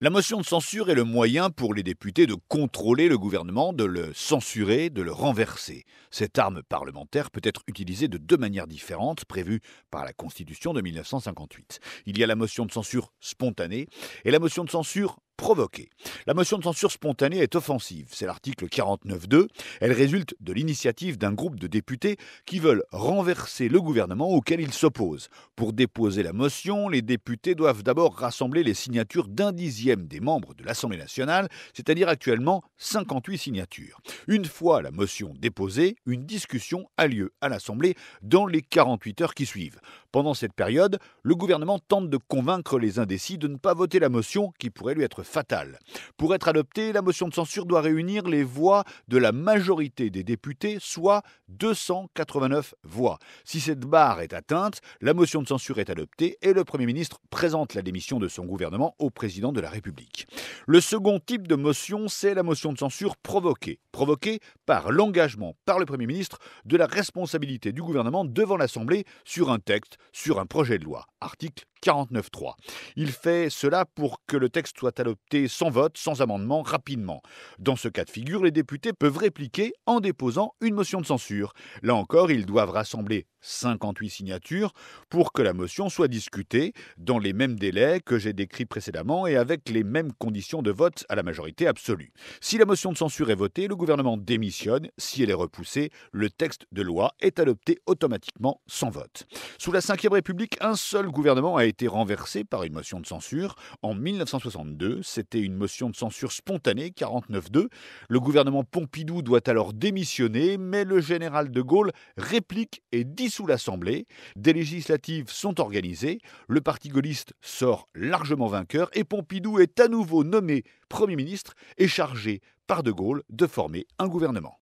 La motion de censure est le moyen pour les députés de contrôler le gouvernement, de le censurer, de le renverser. Cette arme parlementaire peut être utilisée de deux manières différentes prévues par la Constitution de 1958. Il y a la motion de censure spontanée et la motion de censure la motion de censure spontanée est offensive. C'est l'article 49.2. Elle résulte de l'initiative d'un groupe de députés qui veulent renverser le gouvernement auquel ils s'opposent. Pour déposer la motion, les députés doivent d'abord rassembler les signatures d'un dixième des membres de l'Assemblée nationale, c'est-à-dire actuellement 58 signatures. Une fois la motion déposée, une discussion a lieu à l'Assemblée dans les 48 heures qui suivent. Pendant cette période, le gouvernement tente de convaincre les indécis de ne pas voter la motion qui pourrait lui être fatale. Pour être adoptée, la motion de censure doit réunir les voix de la majorité des députés, soit 289 voix. Si cette barre est atteinte, la motion de censure est adoptée et le Premier ministre présente la démission de son gouvernement au président de la République. Le second type de motion, c'est la motion de censure provoquée, provoquée par l'engagement par le Premier ministre de la responsabilité du gouvernement devant l'Assemblée sur un texte, sur un projet de loi. Article 49.3. Il fait cela pour que le texte soit adopté sans vote, sans amendement, rapidement. Dans ce cas de figure, les députés peuvent répliquer en déposant une motion de censure. Là encore, ils doivent rassembler 58 signatures pour que la motion soit discutée dans les mêmes délais que j'ai décrits précédemment et avec les mêmes conditions de vote à la majorité absolue. Si la motion de censure est votée, le gouvernement démissionne. Si elle est repoussée, le texte de loi est adopté automatiquement sans vote. Sous la Ve République, un seul gouvernement a été renversé par une motion de censure en 1962. C'était une motion de censure spontanée, 49-2. Le gouvernement Pompidou doit alors démissionner, mais le général de Gaulle réplique et dissout l'Assemblée. Des législatives sont organisées. Le parti gaulliste sort largement vainqueur et Pompidou est à nouveau nommé Premier ministre et chargé par de Gaulle de former un gouvernement.